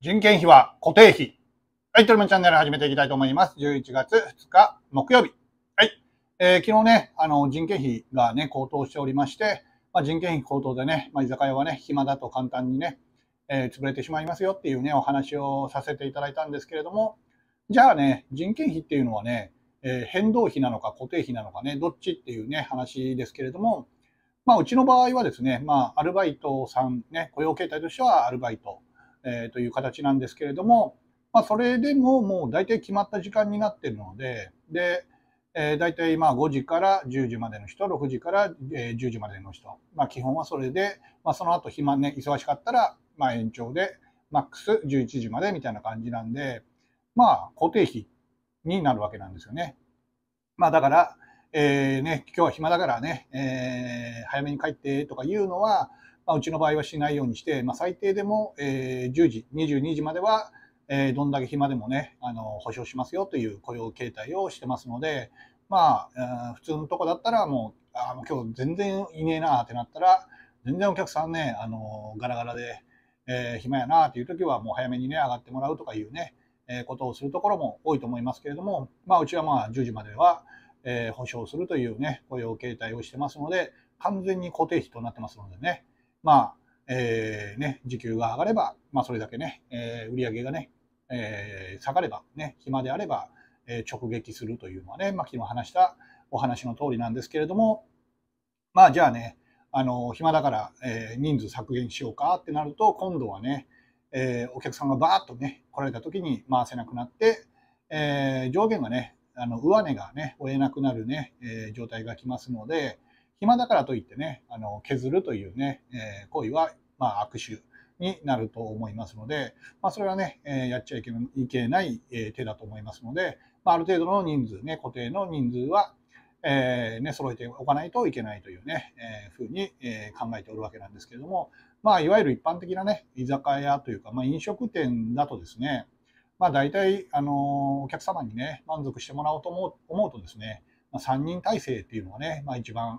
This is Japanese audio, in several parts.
人件費は固定費。はい、トルマンチャンネル始めていきたいと思います。11月2日木曜日。はい。えー、昨日ね、あの、人件費がね、高騰しておりまして、まあ、人件費高騰でね、まあ、居酒屋はね、暇だと簡単にね、えー、潰れてしまいますよっていうね、お話をさせていただいたんですけれども、じゃあね、人件費っていうのはね、えー、変動費なのか固定費なのかね、どっちっていうね、話ですけれども、まあ、うちの場合はですね、まあ、アルバイトさんね、雇用形態としてはアルバイトえー、という形なんですけれども、まあ、それでももう大体決まった時間になってるので、で、えー、大体まあ5時から10時までの人、6時から、え10時までの人、まあ、基本はそれで、まあ、その後暇ね、忙しかったら、ま延長で、マックス11時までみたいな感じなんで、まあ、固定費になるわけなんですよね。まあ、だから、えー、ね、今日は暇だからね、えー、早めに帰ってとかいうのは、まあ、うちの場合はしないようにして、まあ、最低でも、えー、10時、22時までは、えー、どんだけ暇でもね、あの、保証しますよという雇用形態をしてますので、まあ、普通のとこだったらもう、あの、今日全然いねえなってなったら、全然お客さんね、あの、ガラガラで、えー、暇やなっていう時はもう早めにね、上がってもらうとかいうね、えー、ことをするところも多いと思いますけれども、まあ、うちはまあ、10時までは、えー、保証するというね、雇用形態をしてますので、完全に固定費となってますのでね、まあ、えー、ね、時給が上がれば、まあ、それだけね、えー、売り上げがね、えー、下がれば、ね、暇であれば、え直撃するというのはね、まあ、昨日話したお話の通りなんですけれども、まあ、じゃあね、あの、暇だから、え人数削減しようかってなると、今度はね、えお客さんがばーとね、来られた時に回せなくなって、え上限がね、あの上値がね、追えなくなるね、えー、状態が来ますので、暇だからといってね、あの削るというね、えー、行為は、まあ、握手になると思いますので、まあ、それはね、えー、やっちゃいけない、えー、手だと思いますので、まあ、ある程度の人数ね、固定の人数は、えー、ね、揃えておかないといけないというね、えー、ふうに、え考えておるわけなんですけれども、まあ、いわゆる一般的なね、居酒屋というか、まあ、飲食店だとですね、まあ、大体、あのお客様にね、満足してもらおうと思うとですね、まあ、3人体制っていうのがね、まあ、一番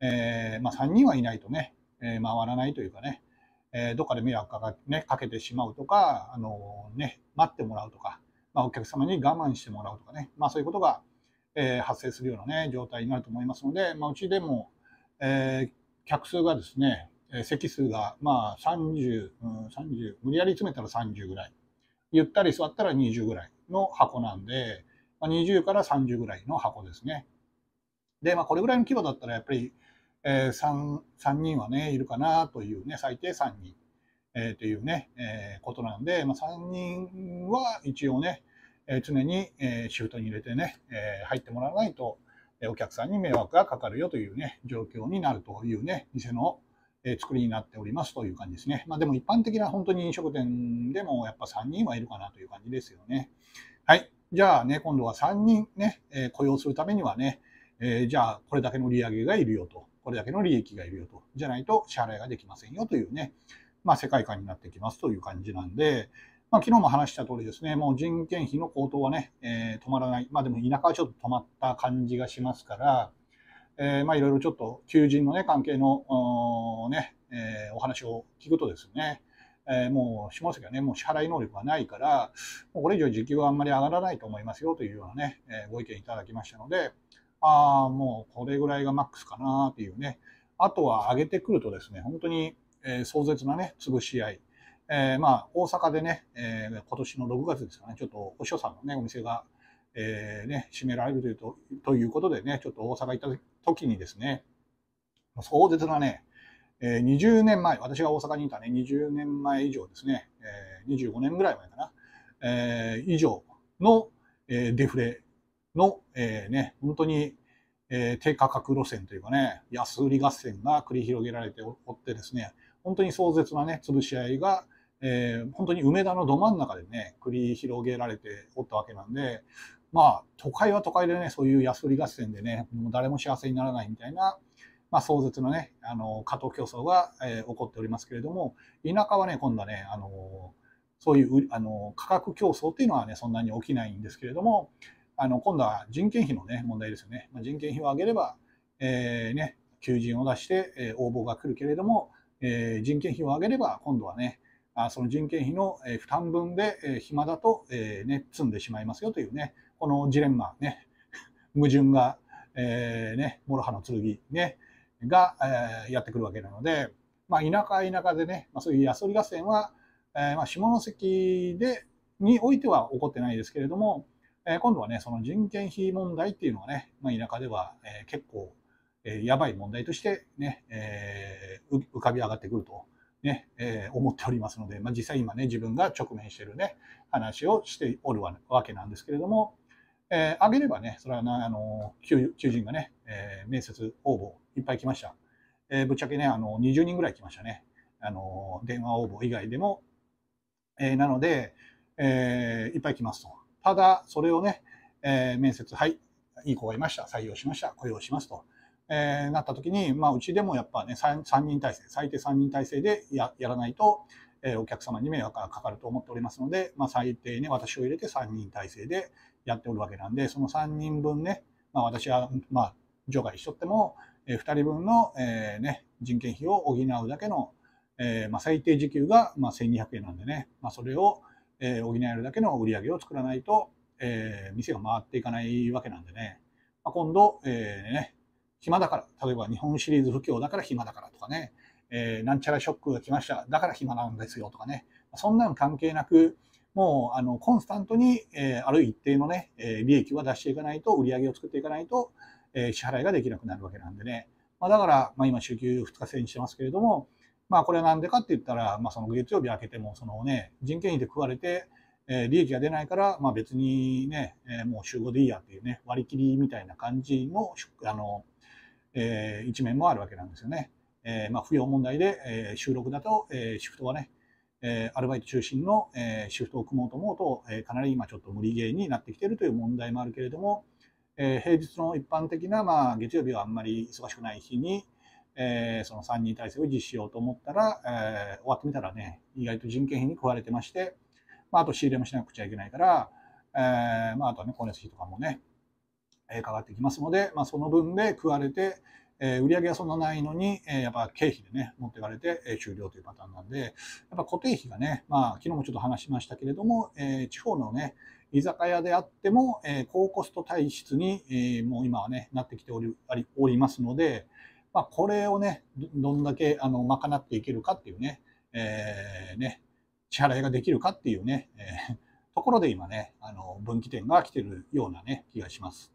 えー、まあ、3人はいないとね、えー、回らないというかね、えどっかで迷惑かか,、ね、かけてしまうとか、あのね、待ってもらうとか、まあ、お客様に我慢してもらうとかね、まあ、そういうことが、え発生するような、ね、状態になると思いますので、まあ、うちでも、え客数がですね、席数がまあ30、うん、30、無理やり詰めたら30ぐらい、ゆったり座ったら20ぐらいの箱なんで、まあ、20から30ぐらいの箱ですね。で、まあ、これぐらいの規模だったら、やっぱりえー、3, 3人はね、いるかなというね、最低3人、えー、というね、えー、ことなんで、まあ、3人は一応ね、えー、常に、えー、シフトに入れてね、えー、入ってもらわないと、えー、お客さんに迷惑がかかるよというね、状況になるというね、店の、えー、作りになっておりますという感じですね。まあでも一般的な本当に飲食店でもやっぱ3人はいるかなという感じですよね。はい。じゃあね、今度は3人ね、えー、雇用するためにはね、えー、じゃあこれだけの売り上げがいるよとこれだけの利益がいるよと、じゃないと支払いができませんよというね、まあ、世界観になってきますという感じなんで、まあ、昨日も話した通りですね、もう人件費の高騰はね、えー、止まらない、まあ、でも田舎はちょっと止まった感じがしますから、えー、まあいろいろちょっと求人のね、関係の、ね、えー、お話を聞くとですね、えー、もう下関はね、もう支払い能力がないから、もうこれ以上時給はあんまり上がらないと思いますよというようなね、えー、ご意見いただきましたので、ああ、もうこれぐらいがマックスかなっていうね。あとは上げてくるとですね、本当に、えー、壮絶なね、潰し合い。えー、まあ、大阪でね、えー、今年の6月ですかね、ちょっとお師匠さんのね、お店が、えー、ね、閉められるというと、ということでね、ちょっと大阪行った時にですね、壮絶なね、えー、20年前、私が大阪にいたね、20年前以上ですね、えー、25年ぐらい前かな、えー、以上の、えー、デフレの、えー、ね、本当に、えー、低価格路線というかね、安売り合戦が繰り広げられておってですね、本当に壮絶なね、潰し合いが、えー、本当に梅田のど真ん中でね、繰り広げられておったわけなんで、まあ、都会は都会でね、そういう安売り合戦でね、もう誰も幸せにならないみたいな、まあ、壮絶なね、あの、過渡競争が、えー、起こっておりますけれども、田舎はね、今度はね、あのそういうあの価格競争っていうのはね、そんなに起きないんですけれども、あの、今度は人件費のね、問題ですよね。まあ、人件費を上げれば、えー、ね、求人を出して、え応募が来るけれども、えー、人件費を上げれば、今度はね、あその人件費の負担分で、え暇だと、えー、ね、積んでしまいますよというね、このジレンマ、ね、矛盾が、えー、ね、諸刃の剣、ね、が、えやってくるわけなので、まあ、田舎は田舎でね、まあ、そういう安売り合戦は、えまあ、下関でにおいては起こってないですけれども、え今度はね、その人件費問題っていうのがね、まあ、田舎では、え結構、えやばい問題としてね、え浮かび上がってくるとね、え思っておりますので、まあ、実際今ね、自分が直面してるね、話をしておるわけなんですけれども、えー、げればね、それはな、あの、求人がね、えー、面接応募いっぱい来ました。えー、ぶっちゃけね、あの、20人ぐらい来ましたね。あの、電話応募以外でも。えー、なので、えー、いっぱい来ますと。ただ、それをね、えー、面接、はい、いい子がいました、採用しました、雇用しますと、えー、なった時に、まあ、うちでもやっぱね3、3人体制、最低3人体制でややらないと、えー、お客様に迷惑がかかると思っておりますので、まあ、最低ね、私を入れて3人体制でやっておるわけなんで、その3人分ね、まあ、私は、まあ、除外しとっても、えー、2人分の、えーね、人件費を補うだけの、えーまあ、最低時給が、まあ、1200円なんでね、まあ、それをえー、補えるだけの売り上げを作らないと、えー、店が回っていかないわけなんでね、まあ、今度、えー、ね、暇だから、例えば日本シリーズ不況だから暇だからとかね、えー、なんちゃらショックが来ました、だから暇なんですよとかね、そんなの関係なく、もうあのコンスタントに、えー、ある一定のね、えー、利益は出していかないと、売り上げを作っていかないと、えー、支払いができなくなるわけなんでね、まあ、だから、まあ、今、週休2日制にしてますけれども、まあこれなんでかって言ったら、まあその月曜日明けても、そのね、人件費で食われて、え利益が出ないから、まあ別にね、えもう集合でいいやっていうね、割り切りみたいな感じの、あの、えー、一面もあるわけなんですよね。えー、まあ不要問題で、えー、収録だと、えシフトはね、えアルバイト中心の、えシフトを組もうと思うと、えかなり今ちょっと無理ゲーになってきてるという問題もあるけれども、え平日の一般的な、まあ月曜日はあんまり忙しくない日に、えー、その3人体制を実施しようと思ったら、えー、終わってみたらね、意外と人件費に食われてまして、まあ、あと仕入れもしなくちゃいけないから、えー、まあ、あとはね、光熱費とかもね、えー、かかってきますので、まあ、その分で食われて、えー、売り上げはそんなないのに、えー、やっぱ経費でね、持っていかれて、えー、終了というパターンなんで、やっぱ固定費がね、まあ、昨日もちょっと話しましたけれども、えー、地方のね、居酒屋であっても、えー、高コスト体質に、えー、もう今はね、なってきておりおりますので、まあ、これをね、どんだけあの賄っていけるかっていうね、えー、ね、支払いができるかっていうね、えー、ところで今ね、あの分岐点が来てるようなね、気がします。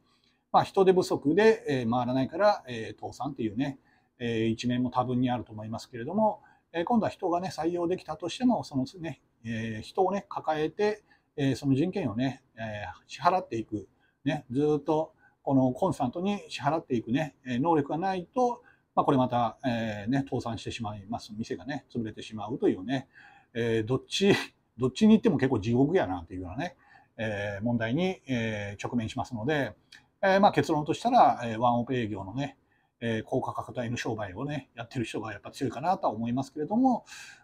まあ、人手不足で、えー、回らないから、えー、倒産っていうね、えー、一面も多分にあると思いますけれども、えー、今度は人がね、採用できたとしても、そのね、えー、人をね、抱えて、えー、その人権をね、えー、支払っていく、ね、ずっとこのコンスタントに支払っていくね、能力がないと、まあ、これまた、えー、ね、倒産してしまいます。店がね、潰れてしまうというね、えー、どっち、どっちに行っても結構地獄やなというようなね、えー、問題に、え直面しますので、えまあ、結論としたら、えワンオペ営業のね、え高価格帯の商売をね、やってる人がやっぱ強いかなとは思いますけれども、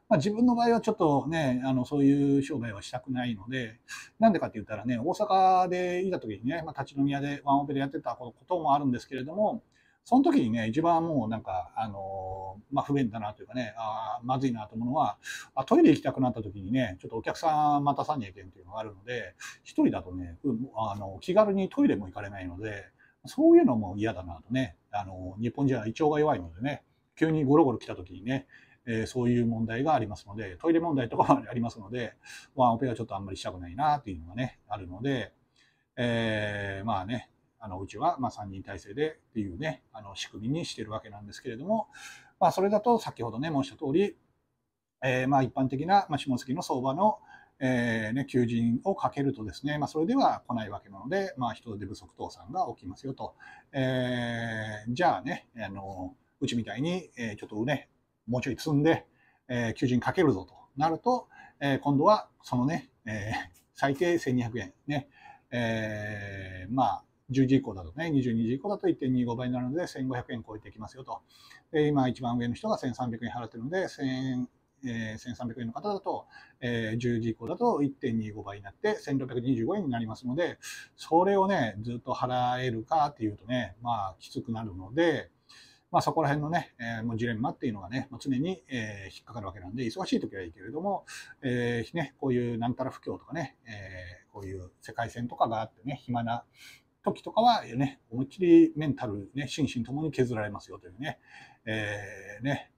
まあ、自分の場合はちょっとね、あの、そういう商売はしたくないので、なんでかって言ったらね、大阪でいた時にね、まあ、立ち飲み屋でワンオペでやってたこともあるんですけれども、その時にね、一番もうなんか、あのまあ、不便だなというかね、あまずいなと思うのはあ、トイレ行きたくなった時にね、ちょっとお客さん待たさんにいけんというのがあるので、一人だとね、うん、あの気軽にトイレも行かれないので、そういうのも嫌だなとね、あの日本人は胃腸が弱いのでね、急にゴロゴロ来た時にね、えー、そういう問題がありますので、トイレ問題とかもありますので、ワンオペはちょっとあんまりしたくないなっていうのがね、あるので、えー、まあね、あのうちはま3人体制でっていうね、あの仕組みにしてるわけなんですけれども、まあ、それだと先ほどね、申した通り、えー、ま一般的な、ま下関の相場の、えー、ね、求人をかけるとですね、まあ、それでは来ないわけなので、まあ、人手不足倒産が起きますよと。えー、じゃあね、あのうちみたいに、えちょっとね、もうちょい積んで、え求人かけるぞとなると、え今度はそのね、え最低1200円ね、えまあ10時以降だとね、22時以降だと1.25倍になるので、1500円超えていきますよと。で、今一番上の人が1300円払ってるので、1000円、えー、1300円の方だと、えー、10時以降だと1.25倍になって1625円になりますので、それをね、ずっと払えるかっていうとね、まあきつくなるので、まあそこら辺のね、えー、もうジレンマっていうのがね、もう常に、えー、引っかかるわけなんで、忙しい時はいいけれども、えー、ね、こういうなんたら不況とかね、えー、こういう世界線とかがあってね、暇な時とかはね、思いっきりメンタル、ね、心身ともに削られますよというね、えー、ね、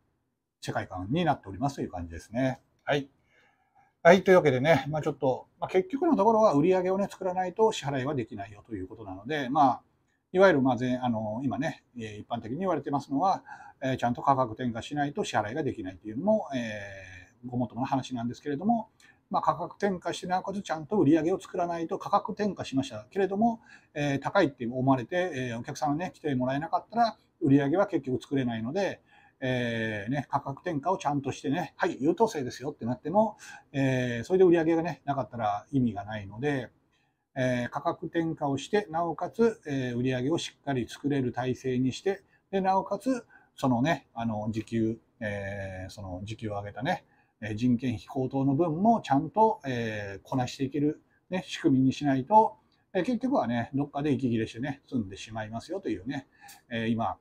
世界観になっておりますという感じですね。はい。はい。というわけでね、まあ、ちょっと、まあ、結局のところは売り上げをね、作らないと支払いはできないよということなので、まあ、いわゆる、まあ、あの、今ね、一般的に言われてますのは、えー、ちゃんと価格転嫁しないと支払いができないというのも、えー、ごもっともな話なんですけれども、まあ、価格転嫁してなおかつちゃんと売り上げを作らないと価格転嫁しましたけれども、えー、高いって思われて、えー、お客さんがね来てもらえなかったら売り上げは結局作れないので、えーね、価格転嫁をちゃんとしてねはい優等生ですよってなっても、えー、それで売り上げがねなかったら意味がないので。えー、価格転嫁をしてなおかつ、えー、売り上げをしっかり作れる体制にしてでなおかつそのねあの時給、えー、その時給を上げたね人件費高騰の分もちゃんと、えこなしていける、ね、仕組みにしないと、え結局はね、どっかで息切れしてね、積んでしまいますよというね、え今、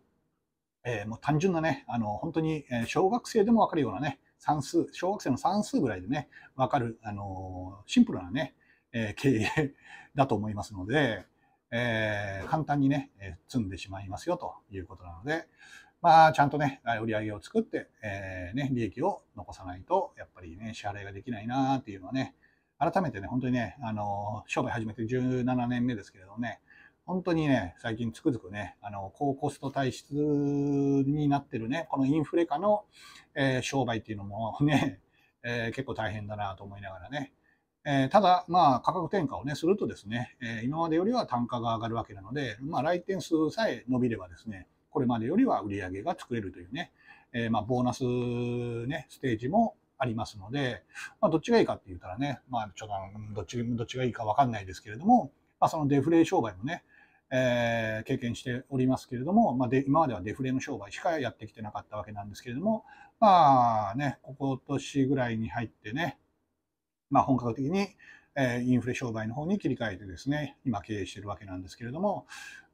えもう単純なね、あの本当に小学生でもわかるようなね、算数、小学生の算数ぐらいでね、わかる、あのシンプルなね、え経営だと思いますので、えー、簡単にね、えー、積んでしまいますよということなので、まあ、ちゃんとね、売り上げを作って、えー、ね、利益を残さないと、やっぱりね、支払いができないなっていうのはね、改めてね、本当にね、あの、商売始めて17年目ですけれどもね、本当にね、最近つくづくね、あの、高コスト体質になってるね、このインフレ化の、えー、商売っていうのもね、えー、結構大変だなと思いながらね、えただ、まあ、価格転嫁をね、するとですね、え今までよりは単価が上がるわけなので、まあ、来店数さえ伸びればですね、これまでよりは売り上げが作れるというね、えー、まあ、ボーナスね、ステージもありますので、まあ、どっちがいいかって言ったらね、まあ、ちょっとどっち、どっちがいいかわかんないですけれども、まあ、そのデフレ商売もね、えー、経験しておりますけれども、まあ、で今まではデフレの商売しかやってきてなかったわけなんですけれども、まあね、今年ぐらいに入ってね、まあ、本格的にえインフレ商売の方に切り替えてですね、今経営してるわけなんですけれども、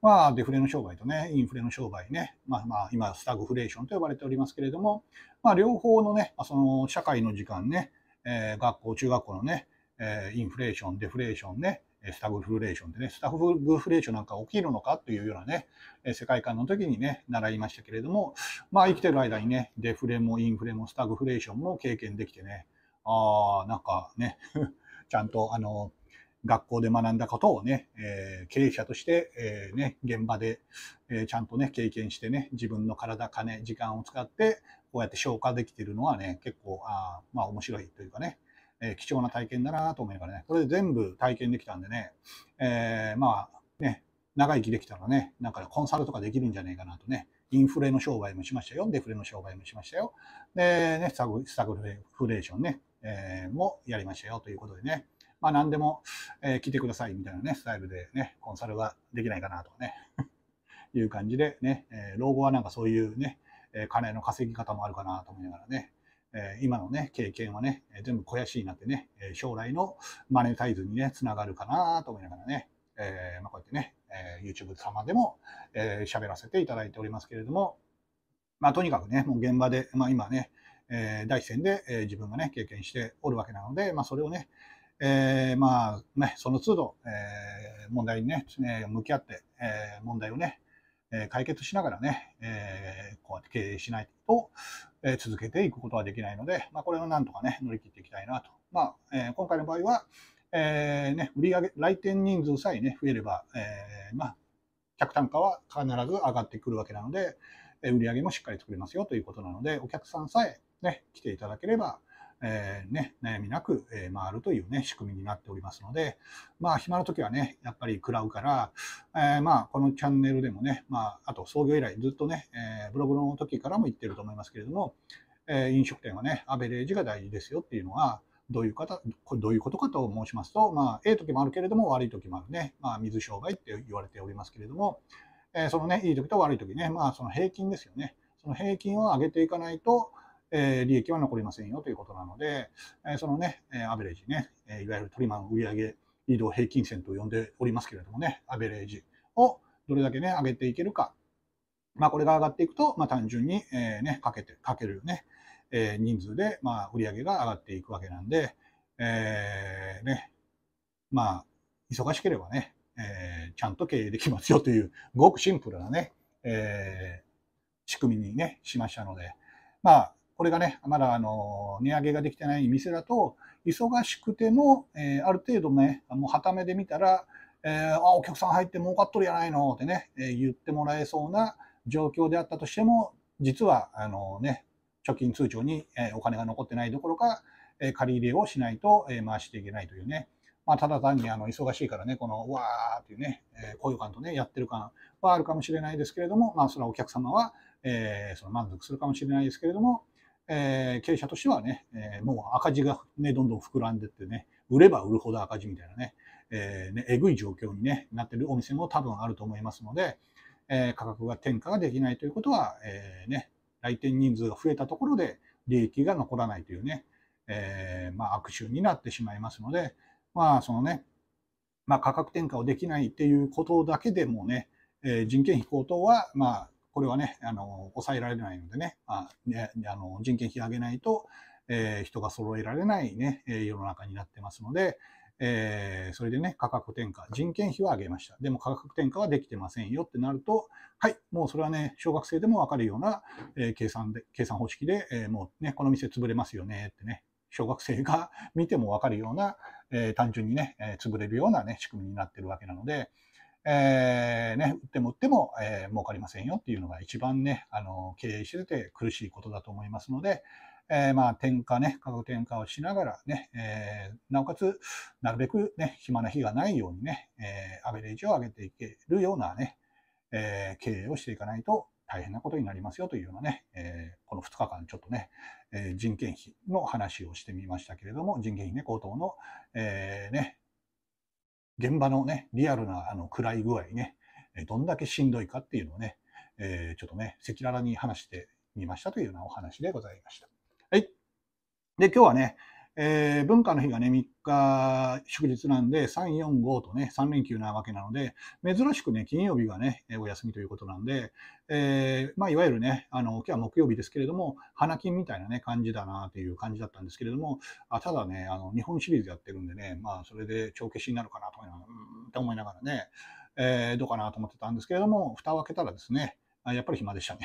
まあ、デフレの商売とね、インフレの商売ね、まあまあ、今、スタグフレーションと呼ばれておりますけれども、まあ、両方のね、その社会の時間ね、え学校、中学校のね、えインフレーション、デフレーションね、スタグフレーションでね、スタグフレーションなんか起きるのかというようなね、世界観の時にね、習いましたけれども、まあ生きてる間にね、デフレもインフレもスタグフレーションも経験できてね、ああ、なんかねちゃんとあの学校で学んだことをね、えー、経営者として、えー、ね、現場で、えー、ちゃんとね、経験してね、自分の体、金、時間を使って、こうやって消化できてるのはね、結構、あまあ面白いというかね、え貴重な体験だなと思いながらね、これで全部体験できたんでね、えまあね、長生きできたらね、なんかコンサルとかできるんじゃないかなとね、インフレの商売もしましたよ、デフレの商売もしましたよ、でね、スタグフレーションね、えー、もやりましたよということでね、まあ、何でも、えー、来てくださいみたいなね、スタイルでね、コンサルができないかなとね、いう感じでね、えー、老後はなんかそういうね、え金の稼ぎ方もあるかなと思いながらね、え今のね、経験はね、え全部肥やしになってね、え将来のマネタイズにね、つながるかなと思いながらね、えまあ、こうやってね、え YouTube 様でも喋、えー、らせていただいておりますけれども、まあ、とにかくね、もう現場で、まあ、今ね、え第一線で、え自分がね、経験しておるわけなので、まあ、それをね、えー、まあね、その都度、えー、問題にね、えー、向き合って、えー、問題をね、えー、解決しながらね、えー、こうやって経営しないと、えー、続けていくことはできないので、まあ、これをなんとかね、乗り切っていきたいなと。まあ、えー、今回の場合は、えー、ね、売上来店人数さえね、増えれば、えー、まあ、客単価は必ず上がってくるわけなので、売上もしっかり作れますよということなので、お客さんさえね、来ていただければ、えー、ね、悩みなく、え回るというね、仕組みになっておりますので、まあ、暇な時はね、やっぱり食らうから、えー、まあ、このチャンネルでもね、まあ、あと創業以来ずっとね、えー、ブログの時からも言ってると思いますけれども、え飲食店はね、アベレージが大事ですよっていうのは、どういう方、どういうことかと申しますと、まあ、ええ時もあるけれども、悪い時もあるね。まあ、水商売って言われておりますけれども、えそのね、いい時と悪い時ね、まあ、その平均ですよね。その平均を上げていかないと、え利益は残りませんよということなので、えそのね、えアベレージね、えいわゆるトリマの売上移動平均線と呼んでおりますけれどもね、アベレージをどれだけね、上げていけるか。まあ、これが上がっていくと、まあ、単純に、えね、かけて、かけるね、え人数で、まあ、売上が上がっていくわけなんで、えー、ね、まあ、忙しければね、えー、ちゃんと経営できますよという、ごくシンプルなね、えー、仕組みにね、しましたので、まあ、これがね、まだあの値上げができてない店だと、忙しくても、えー、ある程度ね、もうはためで見たら、えー、あ、お客さん入って儲かっとるやないのってね、えー、言ってもらえそうな状況であったとしても、実は、あのね、貯金通帳に、えお金が残ってないどころか、え借り入れをしないと、え回していけないというね。まあ、ただ単にあの忙しいからね、このわーっていうね、えー、高揚感とね、やってる感はあるかもしれないですけれども、まあ、それはお客様は、えその満足するかもしれないですけれども、え経営者としてはね、えー、もう赤字がね、どんどん膨らんでってね、売れば売るほど赤字みたいなね、えー、ね、えぐい状況に、ね、なってるお店も多分あると思いますので、えー、価格が転嫁ができないということは、えー、ね、来店人数が増えたところで利益が残らないというね、えー、まあ、悪臭になってしまいますので、まあ、そのね、まあ、価格転嫁をできないっていうことだけでもね、え人件費高騰は、まあ、これはね、あの、抑えられないのでね、あ、ね、あの、人件費上げないと、えー、人が揃えられないね、世の中になってますので、えー、それでね、価格転嫁、人件費は上げました。でも価格転嫁はできてませんよってなると、はい、もうそれはね、小学生でもわかるような、えー、計算で、計算方式で、えー、もうね、この店潰れますよねってね、小学生が見てもわかるような、え単純にね、え潰れるようなね、仕組みになってるわけなので、えー、ね、売っても売っても、えー、儲かりませんよっていうのが一番ね、あの、経営してて苦しいことだと思いますので、えー、まあ、転ね、価格転嫁をしながらね、えー、なおかつ、なるべくね、暇な日がないようにね、えー、アベレージを上げていけるようなね、えー、経営をしていかないと大変なことになりますよというようなね、えー、この2日間ちょっとね、えー、人件費の話をしてみましたけれども、人件費ね、高騰の、えー、ね、現場のね、リアルなあの暗い具合ね、どんだけしんどいかっていうのをね、えー、ちょっとね、赤裸々に話してみましたというようなお話でございました。はい。で、今日はね、えー、文化の日がね、3日祝日なんで、3、4、5とね、3連休なわけなので、珍しくね、金曜日がね、お休みということなんで、えー、まあ、いわゆるね、あの、今日は木曜日ですけれども、花金みたいなね、感じだなという感じだったんですけれども、あただね、あの、日本シリーズやってるんでね、まあ、それで帳消しになるかなと思いながらね、えー、どうかなと思ってたんですけれども、蓋を開けたらですね、やっぱり暇でしたね。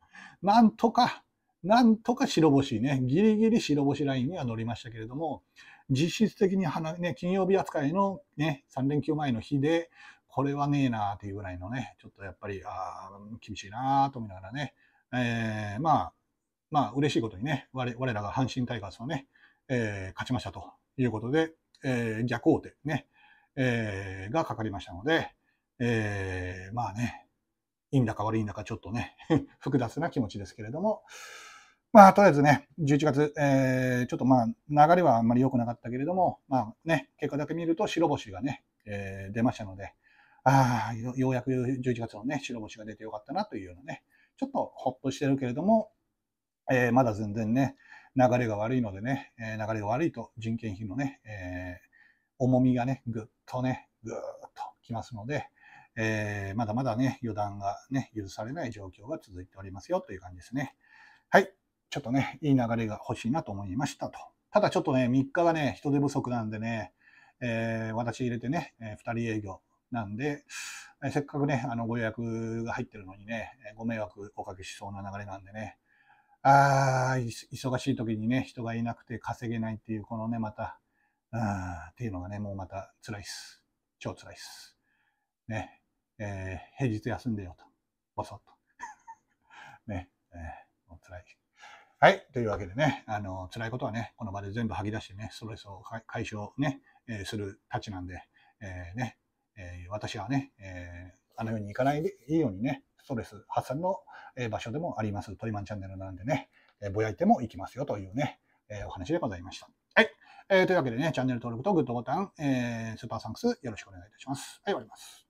なんとか、なんとか白星ね、ギリギリ白星ラインには乗りましたけれども、実質的に花、ね、金曜日扱いの、ね、3連休前の日で、これはねえなーっていうぐらいのね、ちょっとやっぱり、あ厳しいなーと思いながらね、えー、まあ、まあ、嬉しいことにね、我我らが阪神タイガースをね、えー、勝ちましたということで、えー、逆王手ね、えー、がかかりましたので、えー、まあね、いいんだか悪いんだかちょっとね、複雑な気持ちですけれども、まあ、とりあえずね、11月、えー、ちょっとまあ、流れはあんまり良くなかったけれども、まあね、結果だけ見ると白星がね、えー、出ましたので、ああ、ようやく11月のね、白星が出て良かったなというようなね、ちょっとほっとしてるけれども、えー、まだ全然ね、流れが悪いのでね、え流れが悪いと人件費のね、え重みがね、ぐっとね、ぐーっときますので、えまだまだね、予断がね、許されない状況が続いておりますよという感じですね。はい。ちょっとね、いい流れが欲しいなと思いましたと。ただちょっとね、3日はね、人手不足なんでね、えー、私入れてね、えー、2人営業なんで、えー、せっかくね、あのご予約が入ってるのにね、ご迷惑おかけしそうな流れなんでね、あ忙しい時にね、人がいなくて稼げないっていう、このね、また、あっていうのがね、もうまた辛いっす。超辛いっす。ね、えー、平日休んでよと、ぼそっと。ね、えー、もう辛い。はい。というわけでね、あの、辛いことはね、この場で全部吐き出してね、ストレスを解消ね、えー、するたちなんで、えー、ね、えー、私はね、えあの世に行かないでいいようにね、ストレス発散の場所でもあります、トリマンチャンネルなんでね、えぼやいても行きますよというね、えお話でございました。はい。えというわけでね、チャンネル登録とグッドボタン、えスーパーサンクスよろしくお願いいたします。はい、終わります。